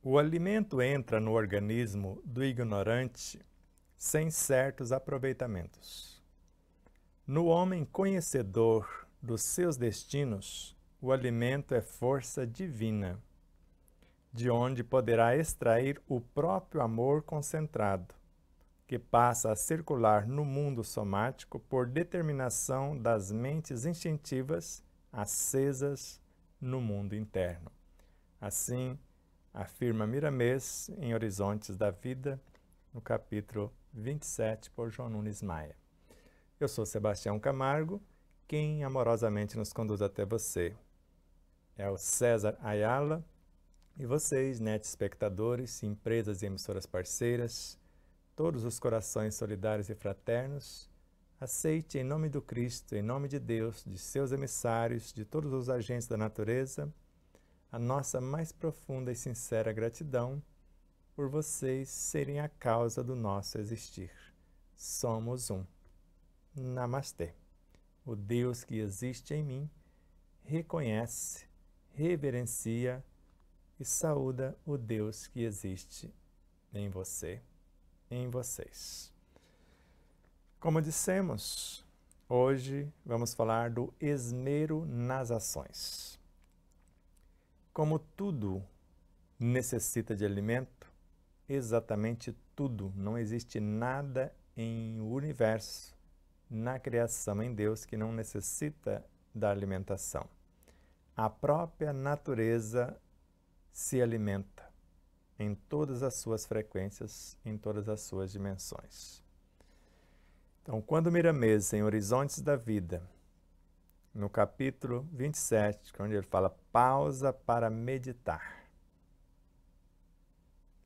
O alimento entra no organismo do ignorante sem certos aproveitamentos. No homem conhecedor dos seus destinos, o alimento é força divina, de onde poderá extrair o próprio amor concentrado, que passa a circular no mundo somático por determinação das mentes instintivas acesas no mundo interno. Assim, afirma Miramês em Horizontes da Vida, no capítulo 27, por João Nunes Maia. Eu sou Sebastião Camargo, quem amorosamente nos conduz até você. É o César Ayala e vocês, net espectadores, empresas e emissoras parceiras, todos os corações solidários e fraternos, aceite em nome do Cristo, em nome de Deus, de seus emissários, de todos os agentes da natureza, a nossa mais profunda e sincera gratidão por vocês serem a causa do nosso existir. Somos um. Namastê. O Deus que existe em mim reconhece, reverencia e saúda o Deus que existe em você, em vocês. Como dissemos, hoje vamos falar do esmero nas ações. Como tudo necessita de alimento, exatamente tudo, não existe nada em o universo, na criação, em Deus, que não necessita da alimentação. A própria natureza se alimenta em todas as suas frequências, em todas as suas dimensões. Então, quando Miramês, em Horizontes da Vida, no capítulo 27, é onde ele fala pausa para meditar.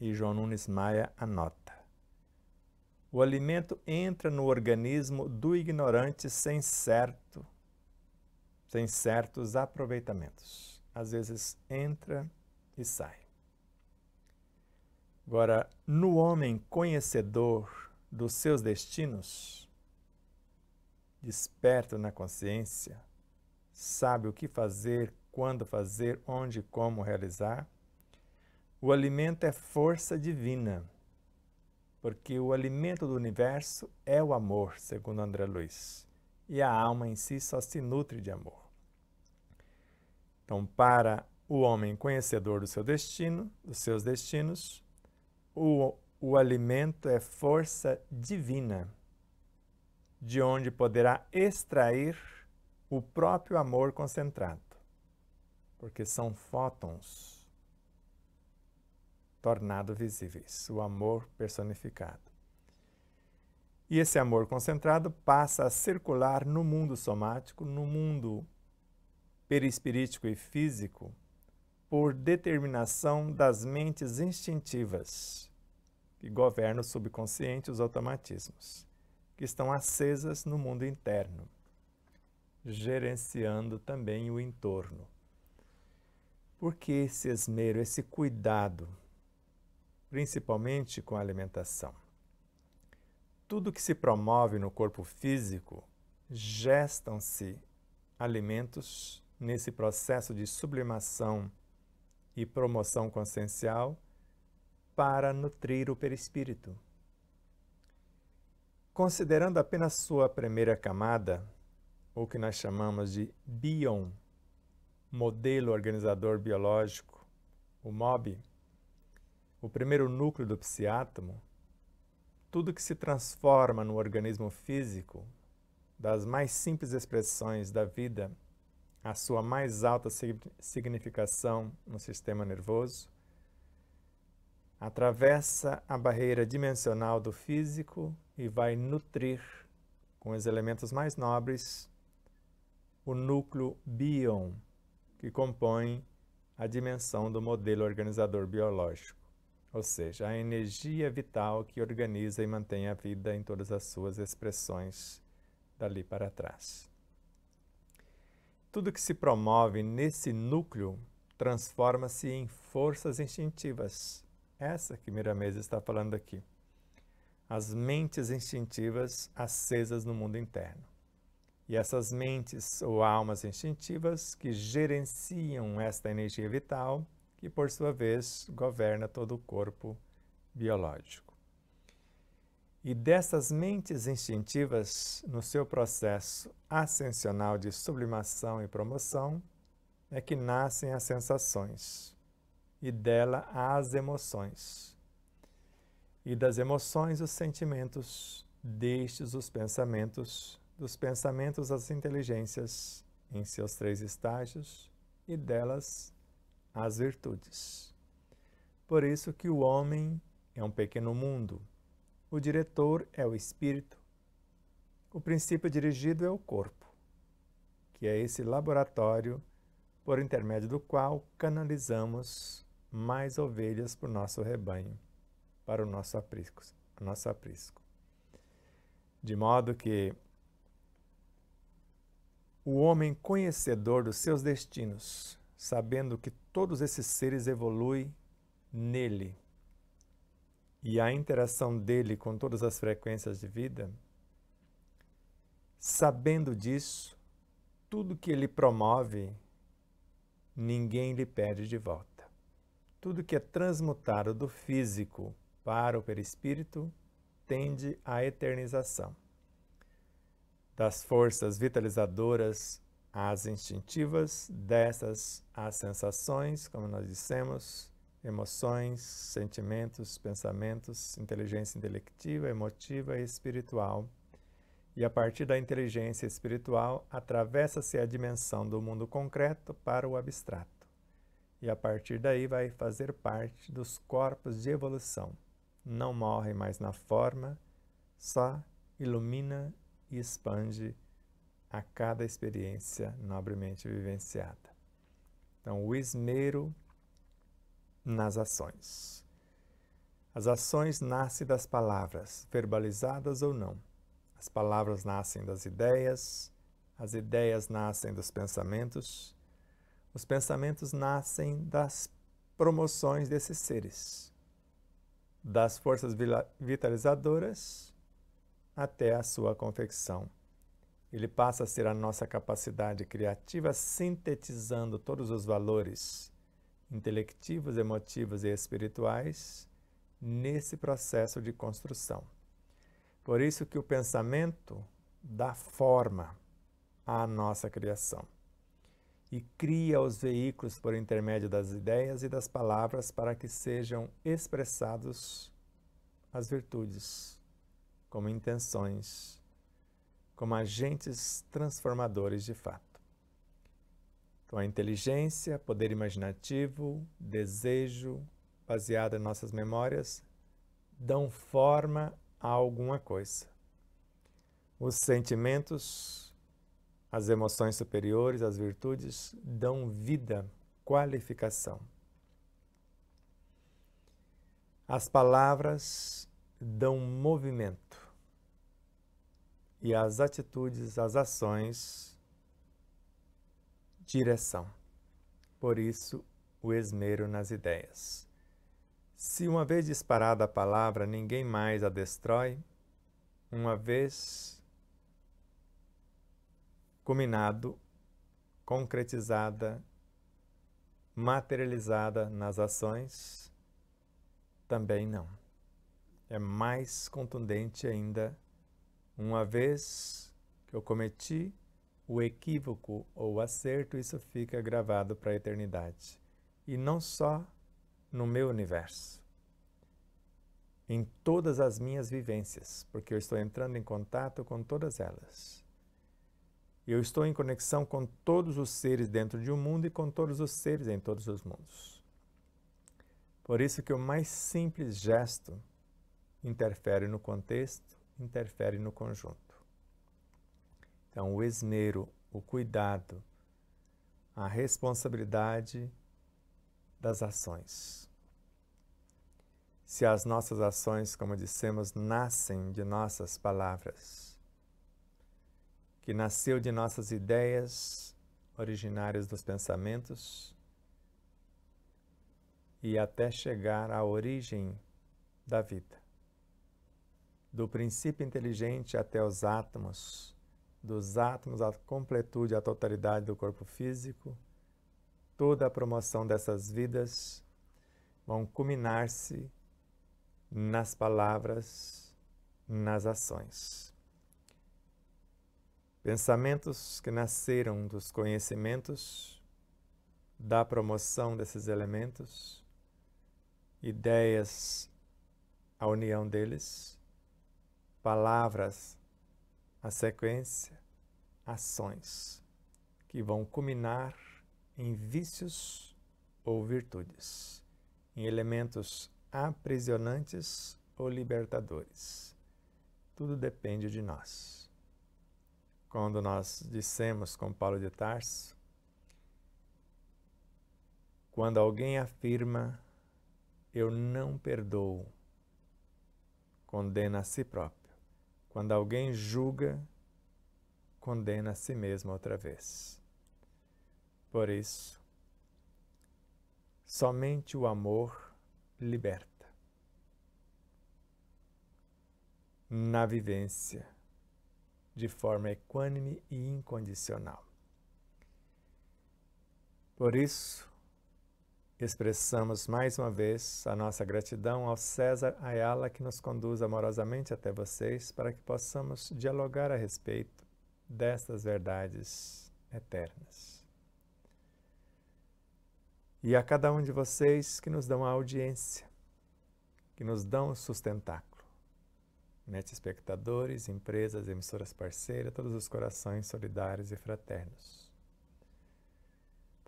E João Nunes Maia anota. O alimento entra no organismo do ignorante sem certo, sem certos aproveitamentos. Às vezes entra e sai. Agora, no homem conhecedor dos seus destinos, desperto na consciência, sabe o que fazer, quando fazer, onde e como realizar. O alimento é força divina, porque o alimento do universo é o amor, segundo André Luiz, e a alma em si só se nutre de amor. Então, para o homem conhecedor do seu destino, dos seus destinos, o, o alimento é força divina, de onde poderá extrair o próprio amor concentrado, porque são fótons tornados visíveis, o amor personificado. E esse amor concentrado passa a circular no mundo somático, no mundo perispirítico e físico, por determinação das mentes instintivas que governam o subconsciente, os automatismos, que estão acesas no mundo interno gerenciando também o entorno. Por que esse esmero, esse cuidado, principalmente com a alimentação? Tudo que se promove no corpo físico, gestam-se alimentos nesse processo de sublimação e promoção consciencial para nutrir o perispírito. Considerando apenas sua primeira camada, o que nós chamamos de BION, Modelo Organizador Biológico, o MOB, o primeiro núcleo do psiátomo, tudo que se transforma no organismo físico, das mais simples expressões da vida à sua mais alta significação no sistema nervoso, atravessa a barreira dimensional do físico e vai nutrir com os elementos mais nobres o núcleo bion, que compõe a dimensão do modelo organizador biológico, ou seja, a energia vital que organiza e mantém a vida em todas as suas expressões dali para trás. Tudo que se promove nesse núcleo transforma-se em forças instintivas, essa que Miramês está falando aqui. As mentes instintivas acesas no mundo interno. E essas mentes ou almas instintivas que gerenciam esta energia vital, que por sua vez governa todo o corpo biológico. E dessas mentes instintivas, no seu processo ascensional de sublimação e promoção, é que nascem as sensações, e dela as emoções, e das emoções os sentimentos, destes os pensamentos, dos pensamentos às inteligências em seus três estágios e delas às virtudes. Por isso que o homem é um pequeno mundo. O diretor é o espírito. O princípio dirigido é o corpo, que é esse laboratório por intermédio do qual canalizamos mais ovelhas para o nosso rebanho, para o nosso aprisco, nosso aprisco. De modo que o homem conhecedor dos seus destinos, sabendo que todos esses seres evoluem nele e a interação dele com todas as frequências de vida, sabendo disso, tudo que ele promove, ninguém lhe pede de volta. Tudo que é transmutado do físico para o perispírito tende à eternização das forças vitalizadoras às instintivas, dessas às sensações, como nós dissemos, emoções, sentimentos, pensamentos, inteligência intelectiva, emotiva e espiritual. E a partir da inteligência espiritual, atravessa-se a dimensão do mundo concreto para o abstrato. E a partir daí vai fazer parte dos corpos de evolução. Não morre mais na forma, só ilumina e expande a cada experiência nobremente vivenciada. Então, o esmero nas ações. As ações nascem das palavras, verbalizadas ou não. As palavras nascem das ideias, as ideias nascem dos pensamentos, os pensamentos nascem das promoções desses seres, das forças vitalizadoras até a sua confecção. Ele passa a ser a nossa capacidade criativa sintetizando todos os valores intelectivos, emotivos e espirituais nesse processo de construção. Por isso que o pensamento dá forma à nossa criação e cria os veículos por intermédio das ideias e das palavras para que sejam expressados as virtudes como intenções, como agentes transformadores de fato. Com então, a inteligência, poder imaginativo, desejo, baseado em nossas memórias, dão forma a alguma coisa. Os sentimentos, as emoções superiores, as virtudes, dão vida, qualificação. As palavras dão movimento e as atitudes, as ações, direção. Por isso, o esmero nas ideias. Se uma vez disparada a palavra, ninguém mais a destrói, uma vez culminado, concretizada, materializada nas ações, também não. É mais contundente ainda uma vez que eu cometi o equívoco ou o acerto, isso fica gravado para a eternidade. E não só no meu universo, em todas as minhas vivências, porque eu estou entrando em contato com todas elas. Eu estou em conexão com todos os seres dentro de um mundo e com todos os seres em todos os mundos. Por isso que o mais simples gesto interfere no contexto interfere no conjunto. Então, o esmero, o cuidado, a responsabilidade das ações. Se as nossas ações, como dissemos, nascem de nossas palavras, que nasceu de nossas ideias originárias dos pensamentos e até chegar à origem da vida do princípio inteligente até os átomos, dos átomos à completude, à totalidade do corpo físico, toda a promoção dessas vidas vão culminar-se nas palavras, nas ações. Pensamentos que nasceram dos conhecimentos, da promoção desses elementos, ideias, a união deles palavras, a sequência, ações, que vão culminar em vícios ou virtudes, em elementos aprisionantes ou libertadores. Tudo depende de nós. Quando nós dissemos com Paulo de Tarso, quando alguém afirma eu não perdoo, condena a si próprio quando alguém julga, condena a si mesmo outra vez. Por isso, somente o amor liberta. Na vivência, de forma equânime e incondicional. Por isso, Expressamos mais uma vez a nossa gratidão ao César Ayala, que nos conduz amorosamente até vocês para que possamos dialogar a respeito destas verdades eternas. E a cada um de vocês que nos dão a audiência, que nos dão o sustentáculo. Net espectadores, empresas, emissoras parceiras, todos os corações solidários e fraternos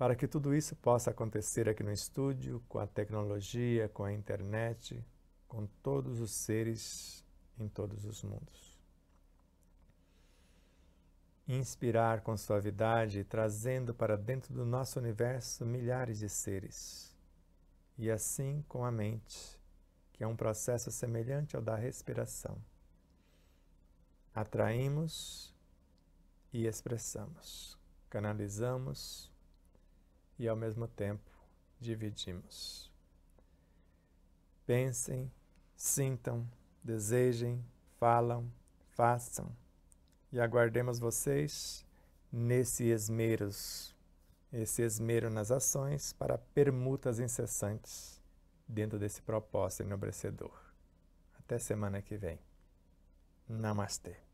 para que tudo isso possa acontecer aqui no estúdio, com a tecnologia, com a internet, com todos os seres em todos os mundos. Inspirar com suavidade, trazendo para dentro do nosso universo milhares de seres. E assim com a mente, que é um processo semelhante ao da respiração. Atraímos e expressamos, canalizamos e ao mesmo tempo dividimos. Pensem, sintam, desejem, falam, façam e aguardemos vocês nesse esmeros, esse esmero nas ações para permutas incessantes dentro desse propósito enobrecedor. Até semana que vem. Namastê.